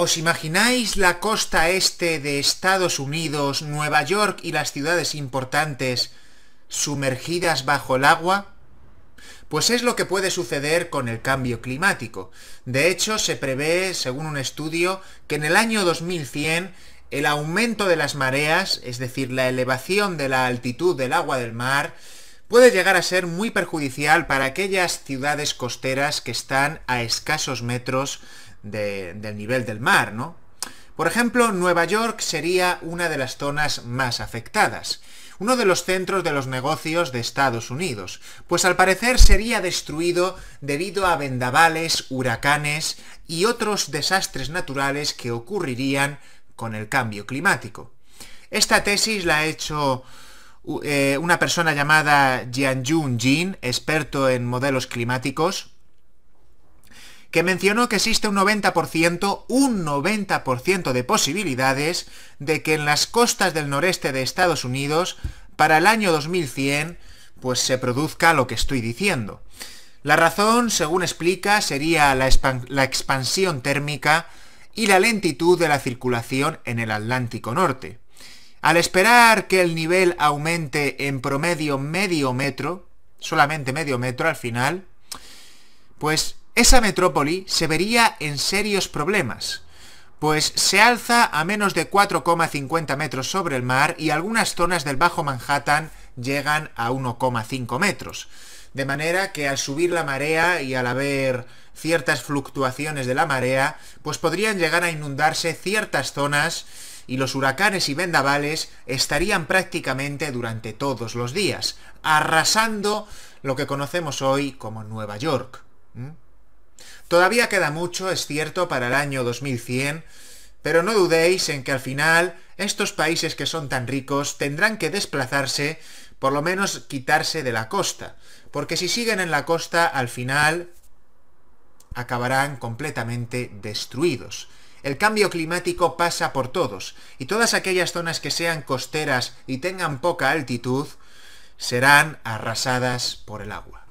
¿Os imagináis la costa este de Estados Unidos, Nueva York y las ciudades importantes sumergidas bajo el agua? Pues es lo que puede suceder con el cambio climático. De hecho, se prevé, según un estudio, que en el año 2100 el aumento de las mareas, es decir, la elevación de la altitud del agua del mar, puede llegar a ser muy perjudicial para aquellas ciudades costeras que están a escasos metros del nivel del mar, ¿no? Por ejemplo, Nueva York sería una de las zonas más afectadas, uno de los centros de los negocios de Estados Unidos, pues al parecer sería destruido debido a vendavales, huracanes y otros desastres naturales que ocurrirían con el cambio climático. Esta tesis la ha hecho eh, una persona llamada Jianjun Jin, experto en modelos climáticos, que mencionó que existe un 90%, un 90% de posibilidades de que en las costas del noreste de Estados Unidos, para el año 2100, pues se produzca lo que estoy diciendo. La razón, según explica, sería la, la expansión térmica y la lentitud de la circulación en el Atlántico Norte. Al esperar que el nivel aumente en promedio medio metro, solamente medio metro al final, pues esa metrópoli se vería en serios problemas, pues se alza a menos de 4,50 metros sobre el mar y algunas zonas del Bajo Manhattan llegan a 1,5 metros. De manera que al subir la marea y al haber ciertas fluctuaciones de la marea, pues podrían llegar a inundarse ciertas zonas y los huracanes y vendavales estarían prácticamente durante todos los días, arrasando lo que conocemos hoy como Nueva York. Todavía queda mucho, es cierto, para el año 2100, pero no dudéis en que al final estos países que son tan ricos tendrán que desplazarse, por lo menos quitarse de la costa, porque si siguen en la costa al final acabarán completamente destruidos. El cambio climático pasa por todos, y todas aquellas zonas que sean costeras y tengan poca altitud serán arrasadas por el agua.